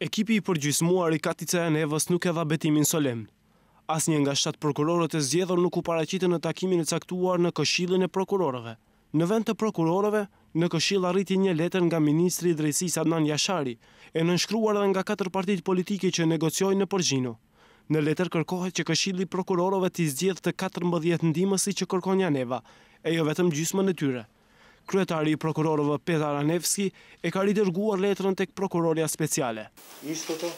Ekipi i përgjysmuar i Katica e Nevës nuk dha betimin solemn. As një nga shtatë prokurorët e zjedhër nuk u paracitë në takimin e caktuar në këshillin e prokurorëve. Në vend të prokurorëve, në këshill arriti një letër nga Ministri i Drejsis Adnan Jashari e nënshkruar dhe nga katër partit politike që negociojnë në përgjino. Në letër kërkohet që këshilli prokurorove t'i zgjedhë të 14 ndimësi që kërkon Janeva, e jo vetëm gjysmën e tyre. Kryetari i prokurorove Petar Anevski e ka ridërguar letërën tek prokuroria speciale istoto,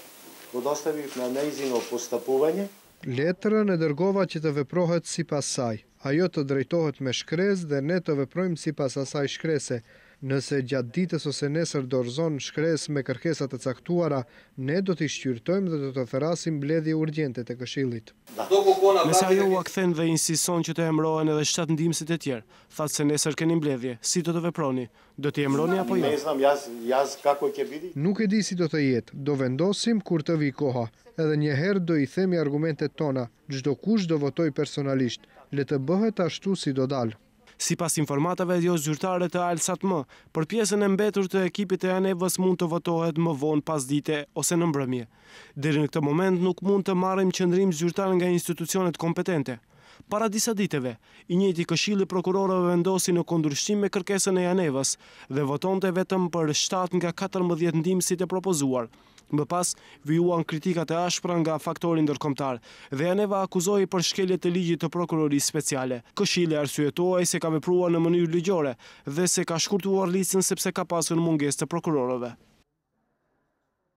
po dostavi në amazing o postapuvanje. Letërën e dërgova që të veprohet si pasaj. Ajo të drejtohet me shkres dhe ne të veprojmë si pas asaj shkrese. Nëse gjatë ditës ose nesër dorëzon shkres me kërkesat e caktuara, ne do t'i shqyrtojmë dhe do të therasim bledhje urgjente të këshillit. Nëse ajo u akthen dhe insison që të emrohen edhe 7 ndimësit e tjerë, thatë se nesër keni mbledhje, si do të veproni, do t'i emroni apo jo? Nuk e di si do të jetë, do vendosim kur të vi koha, edhe njëherë do i themi argumentet tona, gjdo kush do votoj personalisht, le të bëhet ashtu si do dalë. Si pas informatave jo zyrtare të alësat më, për pjesën e mbetur të ekipit e anevës mund të votohet më vonë pas dite ose në mbrëmje. Dere në këtë moment nuk mund të marim qëndrim zyrtare nga institucionet kompetente. Para disa diteve, i njëti këshili prokurorëve vendosi në kondrushtim me kërkesën e Janevës dhe voton të vetëm për 7 nga 14 ndimësit e propozuar. Më pas, vijuan kritikat e ashpra nga faktorin dërkomtar dhe Janeva akuzoi për shkelje të ligjit të prokurorisë speciale. Këshili arsuetoj se ka vepruar në mënyrë ligjore dhe se ka shkurtuar licën sepse ka pasur mungesë të prokurorëve.